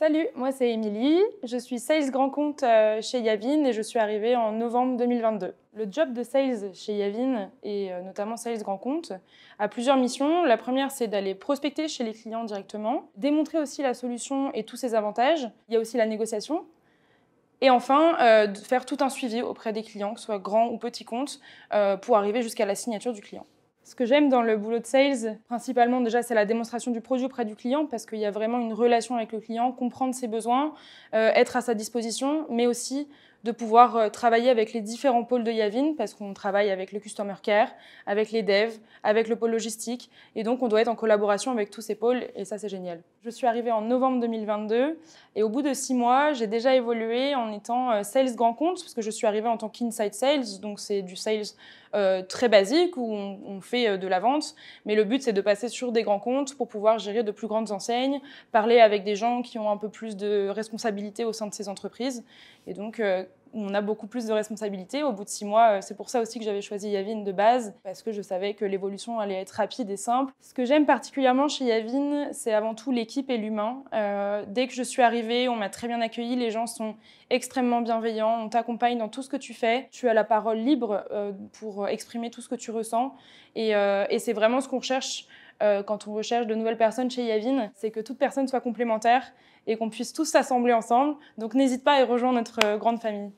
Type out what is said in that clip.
Salut, moi c'est Émilie, je suis sales grand compte euh, chez Yavin et je suis arrivée en novembre 2022. Le job de sales chez Yavin et euh, notamment sales grand compte a plusieurs missions. La première c'est d'aller prospecter chez les clients directement, démontrer aussi la solution et tous ses avantages. Il y a aussi la négociation. Et enfin, euh, de faire tout un suivi auprès des clients, que ce soit grand ou petit compte, pour arriver jusqu'à la signature du client. Ce que j'aime dans le boulot de sales, principalement déjà, c'est la démonstration du produit auprès du client parce qu'il y a vraiment une relation avec le client, comprendre ses besoins, euh, être à sa disposition, mais aussi de pouvoir euh, travailler avec les différents pôles de Yavin, parce qu'on travaille avec le Customer Care, avec les devs, avec le pôle logistique, et donc on doit être en collaboration avec tous ces pôles, et ça c'est génial. Je suis arrivée en novembre 2022, et au bout de six mois, j'ai déjà évolué en étant euh, sales grand compte, parce que je suis arrivée en tant qu'inside sales, donc c'est du sales euh, très basique où on, fait de la vente, mais le but c'est de passer sur des grands comptes pour pouvoir gérer de plus grandes enseignes, parler avec des gens qui ont un peu plus de responsabilités au sein de ces entreprises. Et donc où on a beaucoup plus de responsabilités. Au bout de six mois, euh, c'est pour ça aussi que j'avais choisi Yavin de base, parce que je savais que l'évolution allait être rapide et simple. Ce que j'aime particulièrement chez Yavin, c'est avant tout l'équipe et l'humain. Euh, dès que je suis arrivée, on m'a très bien accueillie, les gens sont extrêmement bienveillants, on t'accompagne dans tout ce que tu fais, tu as la parole libre euh, pour exprimer tout ce que tu ressens, et, et c'est vraiment ce qu'on recherche. Euh, quand on recherche de nouvelles personnes chez Yavin, c'est que toute personne soit complémentaire et qu'on puisse tous s'assembler ensemble. Donc n'hésite pas et rejoindre notre euh, grande famille.